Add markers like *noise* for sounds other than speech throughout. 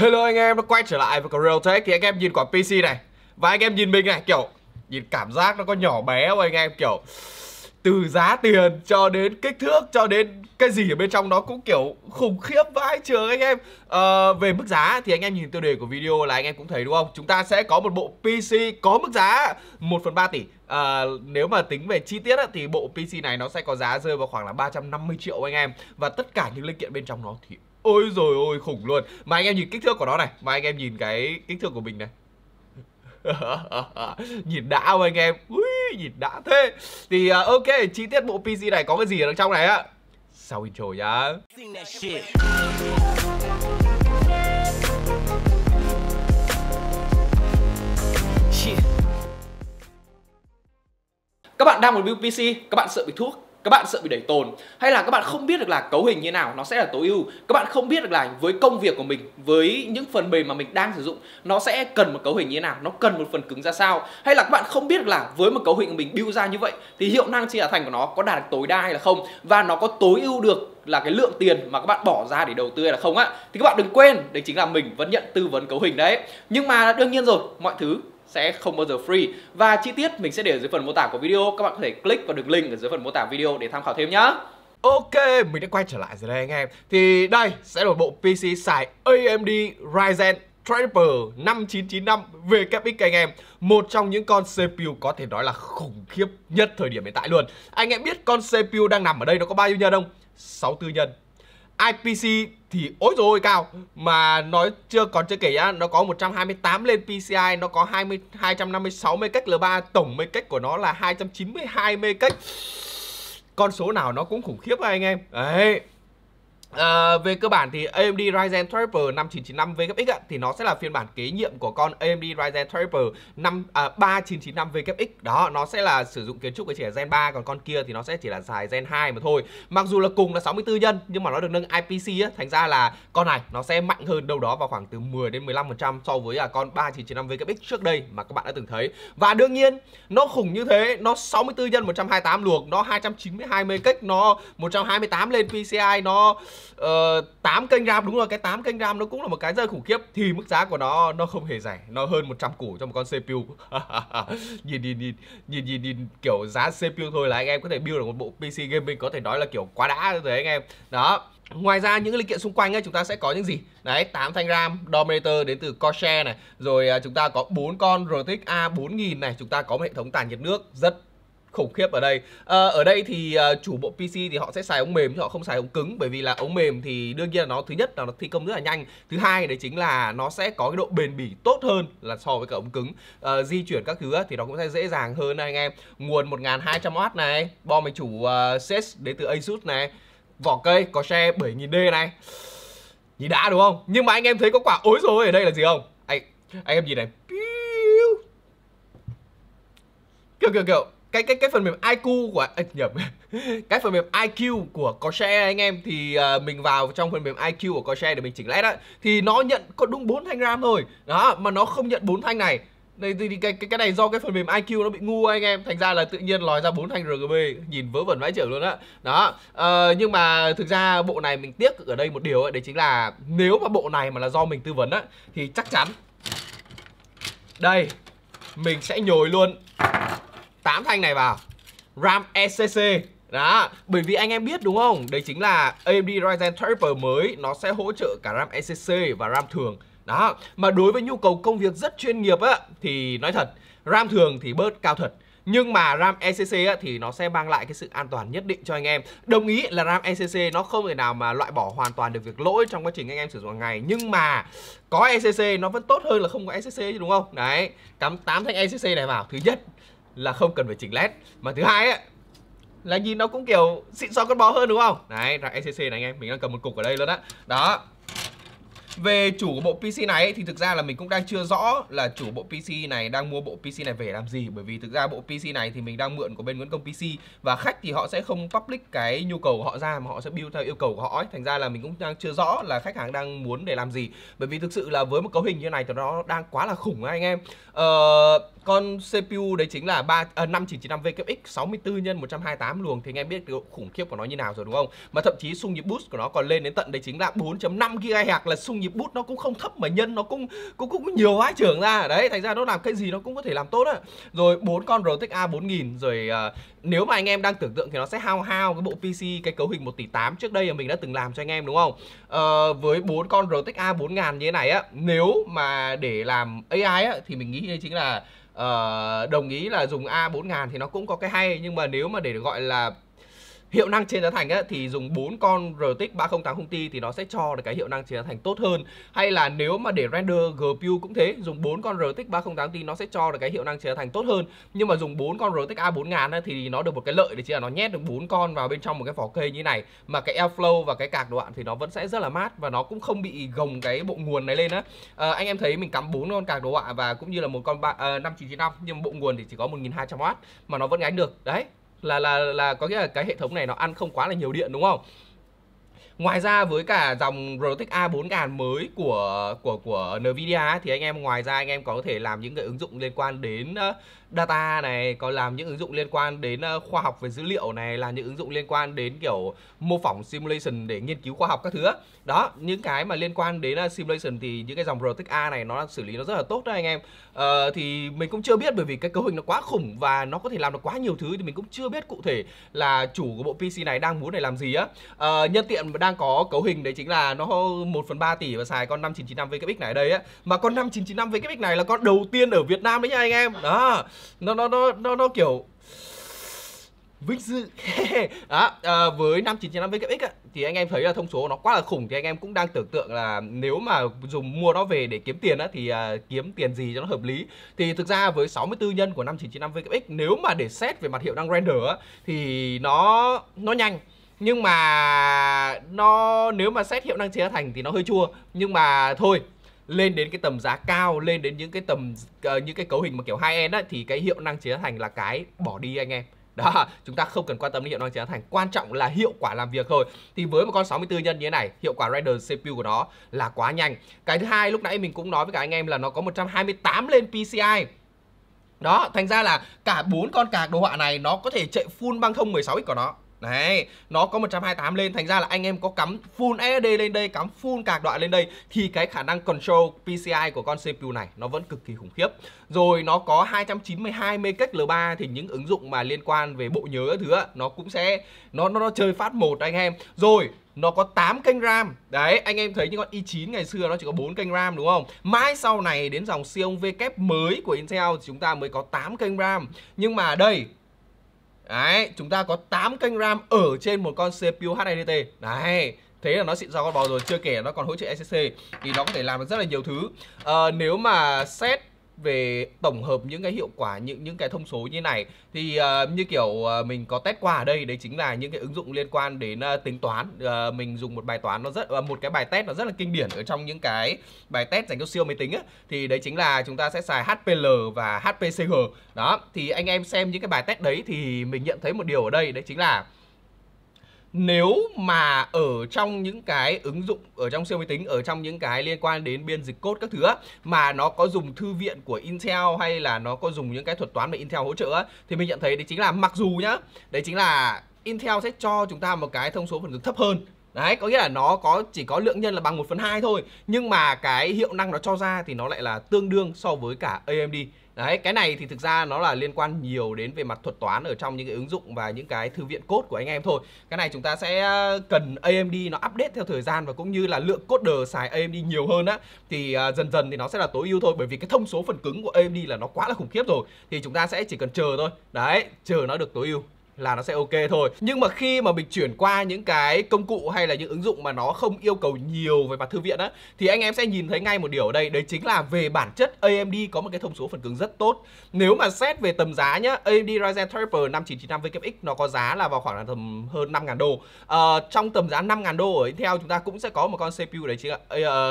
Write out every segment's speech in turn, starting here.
Hello anh em, nó quay trở lại với Real Tech thì anh em nhìn quả PC này Và anh em nhìn mình này, kiểu nhìn cảm giác nó có nhỏ bé không anh em kiểu Từ giá tiền cho đến kích thước cho đến cái gì ở bên trong nó cũng kiểu khủng khiếp vãi trường anh em à, Về mức giá thì anh em nhìn tiêu đề của video là anh em cũng thấy đúng không Chúng ta sẽ có một bộ PC có mức giá 1 phần 3 tỷ à, Nếu mà tính về chi tiết thì bộ PC này nó sẽ có giá rơi vào khoảng là 350 triệu anh em Và tất cả những linh kiện bên trong nó thì Ôi rồi ôi khủng luôn Mà anh em nhìn kích thước của nó này Mà anh em nhìn cái kích thước của mình này *laughs* nhìn đã không anh em Ui, nhìn đã thế Thì uh, ok, chi tiết bộ PC này có cái gì ở trong này á Sau intro nhá Các bạn đang một build PC, các bạn sợ bị thuốc các bạn sợ bị đẩy tồn hay là các bạn không biết được là cấu hình như nào nó sẽ là tối ưu các bạn không biết được là với công việc của mình với những phần mềm mà mình đang sử dụng nó sẽ cần một cấu hình như nào nó cần một phần cứng ra sao hay là các bạn không biết được là với một cấu hình của mình build ra như vậy thì hiệu năng chia thành của nó có đạt được tối đa hay là không và nó có tối ưu được là cái lượng tiền mà các bạn bỏ ra để đầu tư hay là không á thì các bạn đừng quên đấy chính là mình vẫn nhận tư vấn cấu hình đấy nhưng mà đương nhiên rồi mọi thứ sẽ không bao giờ free và chi tiết mình sẽ để dưới phần mô tả của video các bạn có thể click vào đường link ở dưới phần mô tả video để tham khảo thêm nhá Ok, mình đã quay trở lại rồi đây anh em Thì đây sẽ là bộ PC xài AMD Ryzen Triple 5995 VKX anh em Một trong những con CPU có thể nói là khủng khiếp nhất thời điểm hiện tại luôn Anh em biết con CPU đang nằm ở đây nó có bao nhiêu nhân không? 64 nhân IPC thì ôi rồi cao mà nói chưa còn chưa kể á nó có 128 lên PCI nó có 20 256 cách L3 tổng cách của nó là 292 cách con số nào nó cũng khủng khiếp anh em đấy À, về cơ bản thì AMD Ryzen Threadripper 5995 VKX ạ, thì nó sẽ là phiên bản kế nhiệm của con AMD Ryzen Threadripper 5 à, 3995 VKX. Đó, nó sẽ là sử dụng kiến trúc của chỉ là Gen 3 còn con kia thì nó sẽ chỉ là dài Gen 2 mà thôi. Mặc dù là cùng là 64 nhân nhưng mà nó được nâng IPC á, thành ra là con này nó sẽ mạnh hơn đâu đó vào khoảng từ 10 đến 15% so với là con 3995 VKX trước đây mà các bạn đã từng thấy. Và đương nhiên, nó khủng như thế, nó 64 nhân 128 luộc nó 292 cách nó 128 lên PCI, nó uh, ờ, 8 kênh ram đúng rồi cái 8 kênh ram nó cũng là một cái rơi khủng khiếp thì mức giá của nó nó không hề rẻ nó hơn 100 củ cho một con CPU *laughs* nhìn, nhìn nhìn nhìn nhìn nhìn kiểu giá CPU thôi là anh em có thể build được một bộ PC gaming có thể nói là kiểu quá đã rồi anh em đó Ngoài ra những linh kiện xung quanh ấy, chúng ta sẽ có những gì? Đấy, 8 thanh RAM Dominator đến từ Corsair này, rồi à, chúng ta có 4 con RTX A4000 này, chúng ta có một hệ thống tản nhiệt nước rất khủng khiếp ở đây à, ở đây thì à, chủ bộ PC thì họ sẽ xài ống mềm chứ họ không xài ống cứng bởi vì là ống mềm thì đương nhiên là nó thứ nhất là nó thi công rất là nhanh thứ hai đấy chính là nó sẽ có cái độ bền bỉ tốt hơn là so với cả ống cứng à, di chuyển các thứ thì nó cũng sẽ dễ dàng hơn này anh em nguồn 1200W này bo máy chủ uh, đến từ Asus này vỏ cây có xe 7000D này nhìn đã đúng không nhưng mà anh em thấy có quả ối rồi ở đây là gì không anh anh em nhìn này kiểu kiểu kiểu cái cái cái phần mềm IQ của à, nhầm *laughs* cái phần mềm IQ của Corsair anh em thì à, mình vào trong phần mềm IQ của Corsair để mình chỉnh led á thì nó nhận có đúng 4 thanh RAM thôi. Đó, mà nó không nhận 4 thanh này. Đây thì cái cái cái này do cái phần mềm IQ nó bị ngu anh em, thành ra là tự nhiên lòi ra bốn thanh RGB, nhìn vớ vẩn vãi chửi luôn á. Đó. đó. Ờ, nhưng mà thực ra bộ này mình tiếc ở đây một điều ấy, đấy chính là nếu mà bộ này mà là do mình tư vấn á thì chắc chắn đây mình sẽ nhồi luôn 8 thanh này vào RAM ECC đó, bởi vì anh em biết đúng không? Đấy chính là AMD Ryzen Triple mới nó sẽ hỗ trợ cả RAM ECC và RAM thường. Đó, mà đối với nhu cầu công việc rất chuyên nghiệp á thì nói thật, RAM thường thì bớt cao thật. Nhưng mà RAM ECC á, thì nó sẽ mang lại cái sự an toàn nhất định cho anh em Đồng ý là RAM ECC nó không thể nào mà loại bỏ hoàn toàn được việc lỗi trong quá trình anh em sử dụng hàng ngày Nhưng mà có ECC nó vẫn tốt hơn là không có ECC đúng không? Đấy, cắm 8 thanh ECC này vào Thứ nhất là không cần phải chỉnh led mà thứ hai ấy, là nhìn nó cũng kiểu xịn so con bó hơn đúng không đấy là ecc này anh em mình đang cầm một cục ở đây luôn á đó. đó về chủ của bộ PC này thì thực ra là mình cũng đang chưa rõ là chủ bộ PC này đang mua bộ PC này về làm gì bởi vì thực ra bộ PC này thì mình đang mượn của bên Nguyễn Công PC và khách thì họ sẽ không public cái nhu cầu của họ ra mà họ sẽ build theo yêu cầu của họ ấy. thành ra là mình cũng đang chưa rõ là khách hàng đang muốn để làm gì bởi vì thực sự là với một cấu hình như này thì nó đang quá là khủng anh em ờ con CPU đấy chính là 3 à, 5995 VKX 64 x 128 luồng thì anh em biết cái độ khủng khiếp của nó như nào rồi đúng không? Mà thậm chí xung nhịp boost của nó còn lên đến tận đấy chính là 4.5 GHz là xung nhịp boost nó cũng không thấp mà nhân nó cũng cũng cũng nhiều quá trưởng ra. Đấy, thành ra nó làm cái gì nó cũng có thể làm tốt á. Rồi bốn con RTX A 4000 rồi uh, nếu mà anh em đang tưởng tượng thì nó sẽ hao hao cái bộ PC cái cấu hình 1 tỷ 8 trước đây mà mình đã từng làm cho anh em đúng không? Uh, với bốn con RTX A 4000 như thế này á, nếu mà để làm AI á thì mình nghĩ đây chính là ờ, Ờ, đồng ý là dùng A4000 thì nó cũng có cái hay nhưng mà nếu mà để gọi là hiệu năng trên giá thành ấy, thì dùng 4 con RTX 3080 Ti thì nó sẽ cho được cái hiệu năng trên giá thành tốt hơn hay là nếu mà để render GPU cũng thế dùng 4 con RTX 3080 Ti nó sẽ cho được cái hiệu năng trên giá thành tốt hơn nhưng mà dùng 4 con RTX A4000 ấy, thì nó được một cái lợi để chỉ là nó nhét được 4 con vào bên trong một cái vỏ cây như này mà cái airflow và cái cạc đoạn thì nó vẫn sẽ rất là mát và nó cũng không bị gồng cái bộ nguồn này lên á à, anh em thấy mình cắm 4 con cạc đồ họa và cũng như là một con ba, à, ờ, 5995 nhưng bộ nguồn thì chỉ có 1200W mà nó vẫn gánh được đấy là là là có nghĩa là cái hệ thống này nó ăn không quá là nhiều điện đúng không Ngoài ra với cả dòng RTX A4000 mới của của của Nvidia thì anh em ngoài ra anh em có thể làm những cái ứng dụng liên quan đến ờ, data này, có làm những ứng dụng liên quan đến ờ, khoa học về dữ liệu này, là những ứng dụng liên quan đến kiểu mô phỏng simulation để nghiên cứu khoa học các thứ. Đó, những cái mà liên quan đến ờ, simulation thì những cái dòng RTX A này nó xử lý nó rất là tốt đấy anh em. Ờ, thì mình cũng chưa biết bởi vì cái cấu hình nó quá khủng và nó có thể làm được quá nhiều thứ thì mình cũng chưa biết cụ thể là chủ của bộ PC này đang muốn để làm gì á. Ờ, nhân tiện đang đang có cấu hình đấy chính là nó 1 phần 3 tỷ và xài con 5995 VKX này đây á mà con 5995 VKX này là con đầu tiên ở Việt Nam đấy nha anh em đó nó nó nó nó, nó kiểu vinh dự *laughs* đó à, với 5995 VKX ấy, thì anh em thấy là thông số nó quá là khủng thì anh em cũng đang tưởng tượng là nếu mà dùng mua nó về để kiếm tiền á, thì à, kiếm tiền gì cho nó hợp lý thì thực ra với 64 nhân của 5995 VKX nếu mà để xét về mặt hiệu năng render á, thì nó nó nhanh nhưng mà nó nếu mà xét hiệu năng chế thành thì nó hơi chua nhưng mà thôi lên đến cái tầm giá cao lên đến những cái tầm uh, những cái cấu hình mà kiểu hai end thì cái hiệu năng chế thành là cái bỏ đi anh em đó *laughs* chúng ta không cần quan tâm đến hiệu năng chế thành quan trọng là hiệu quả làm việc thôi thì với một con 64 nhân như thế này hiệu quả render CPU của nó là quá nhanh cái thứ hai lúc nãy mình cũng nói với cả anh em là nó có 128 lên PCI đó thành ra là cả bốn con card đồ họa này nó có thể chạy full băng thông 16x của nó Đấy, nó có 128 lên thành ra là anh em có cắm full SSD lên đây, cắm full cạc đoạn lên đây thì cái khả năng control PCI của con CPU này nó vẫn cực kỳ khủng khiếp. Rồi nó có 292 MHz L3 thì những ứng dụng mà liên quan về bộ nhớ thứ đó, nó cũng sẽ nó nó, nó chơi phát một anh em. Rồi nó có 8 kênh RAM. Đấy, anh em thấy những con i9 ngày xưa nó chỉ có 4 kênh RAM đúng không? mai sau này đến dòng Xeon V kép mới của Intel thì chúng ta mới có 8 kênh RAM. Nhưng mà đây Đấy, chúng ta có 8 kênh RAM ở trên một con CPU hdt Đấy, thế là nó xịn ra con bò rồi chưa kể nó còn hỗ trợ SSD thì nó có thể làm được rất là nhiều thứ à, nếu mà xét về tổng hợp những cái hiệu quả những những cái thông số như này thì uh, như kiểu uh, mình có test qua ở đây đấy chính là những cái ứng dụng liên quan đến uh, tính toán uh, mình dùng một bài toán nó rất uh, một cái bài test nó rất là kinh điển ở trong những cái bài test dành cho siêu máy tính ấy. thì đấy chính là chúng ta sẽ xài HPL và HPCG đó thì anh em xem những cái bài test đấy thì mình nhận thấy một điều ở đây đấy chính là nếu mà ở trong những cái ứng dụng ở trong siêu máy tính ở trong những cái liên quan đến biên dịch code các thứ mà nó có dùng thư viện của Intel hay là nó có dùng những cái thuật toán mà Intel hỗ trợ thì mình nhận thấy đấy chính là mặc dù nhá đấy chính là Intel sẽ cho chúng ta một cái thông số phần cứng thấp hơn Đấy, có nghĩa là nó có chỉ có lượng nhân là bằng 1 phần 2 thôi Nhưng mà cái hiệu năng nó cho ra thì nó lại là tương đương so với cả AMD Đấy, cái này thì thực ra nó là liên quan nhiều đến về mặt thuật toán ở trong những cái ứng dụng và những cái thư viện code của anh em thôi. Cái này chúng ta sẽ ờ, cần AMD nó update theo thời gian và cũng như là lượng coder xài AMD nhiều hơn á thì ờ, dần dần thì nó sẽ là tối ưu thôi bởi vì cái thông số phần cứng của AMD là nó quá là khủng khiếp rồi. Thì chúng ta sẽ chỉ cần chờ thôi. Đấy, chờ nó được tối ưu là nó sẽ ok thôi nhưng mà khi mà mình chuyển qua những cái công cụ hay là những ứng dụng mà nó không yêu cầu nhiều về mặt thư viện á thì anh em sẽ nhìn thấy ngay một điều ở đây đấy chính là về bản chất AMD có một cái thông số phần cứng rất tốt nếu mà xét về tầm giá nhá AMD Ryzen Threadripper 5995 VKX nó có giá là vào khoảng là tầm hơn 5.000 đô à, trong tầm giá 5.000 đô ở Intel chúng ta cũng sẽ có một con CPU đấy chính là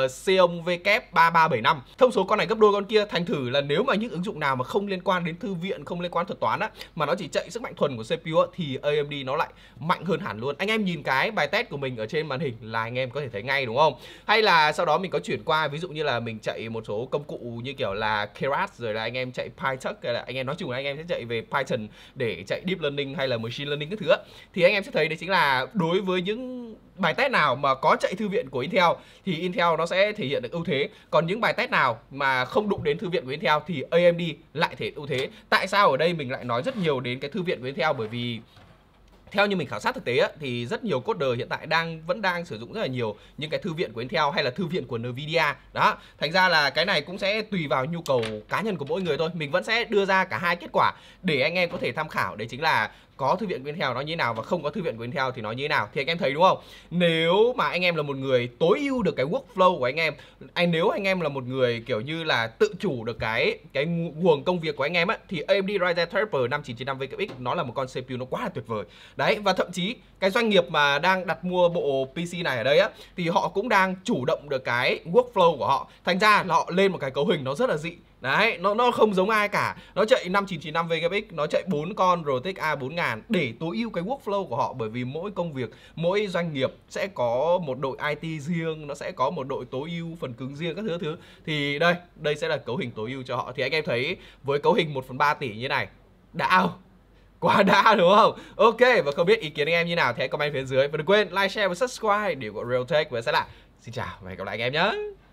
uh, Xeon VK3375 thông số con này gấp đôi con kia thành thử là nếu mà những ứng dụng nào mà không liên quan đến thư viện không liên quan thuật toán á mà nó chỉ chạy sức mạnh thuần của CPU á, thì AMD nó lại mạnh hơn hẳn luôn. Anh em nhìn cái bài test của mình ở trên màn hình là anh em có thể thấy ngay đúng không? Hay là sau đó mình có chuyển qua ví dụ như là mình chạy một số công cụ như kiểu là Keras rồi là anh em chạy Python, hay là anh em nói chung là anh em sẽ chạy về Python để chạy deep learning hay là machine learning các thứ á. thì anh em sẽ thấy đấy chính là đối với những bài test nào mà có chạy thư viện của Intel thì Intel nó sẽ thể hiện được ưu thế. Còn những bài test nào mà không đụng đến thư viện của Intel thì AMD lại thể ưu thế. Tại sao ở đây mình lại nói rất nhiều đến cái thư viện của Intel bởi vì theo như mình khảo sát thực tế á, thì rất nhiều coder hiện tại đang vẫn đang sử dụng rất là nhiều những cái thư viện của Intel hay là thư viện của Nvidia đó thành ra là cái này cũng sẽ tùy vào nhu cầu cá nhân của mỗi người thôi mình vẫn sẽ đưa ra cả hai kết quả để anh em có thể tham khảo đấy chính là có thư viện của Intel nó như thế nào và không có thư viện của Intel thì nó như thế nào thì anh em thấy đúng không nếu mà anh em là một người tối ưu được cái workflow của anh em anh nếu anh em là một người kiểu như là tự chủ được cái cái nguồn công việc của anh em á thì AMD Ryzen Threadripper 5995 VKX nó là một con CPU nó quá là tuyệt vời đấy và thậm chí cái doanh nghiệp mà đang đặt mua bộ PC này ở đây á thì họ cũng đang chủ động được cái workflow của họ thành ra là họ lên một cái cấu hình nó rất là dị Đấy, nó nó không giống ai cả. Nó chạy 5995 VGX, nó chạy 4 con RTX A4000 để tối ưu cái workflow của họ bởi vì mỗi công việc, mỗi doanh nghiệp sẽ có một đội IT riêng, nó sẽ có một đội tối ưu phần cứng riêng các thứ các thứ. Thì đây, đây sẽ là cấu hình tối ưu cho họ. Thì anh em thấy với cấu hình 1/3 tỷ như này, đã không? quá *laughs* đã đúng không? Ok và không biết ý kiến anh em như nào thì hãy comment phía dưới và đừng quên like, share và subscribe để ủng hộ realtek và sẽ là xin chào và hẹn gặp lại anh em nhé.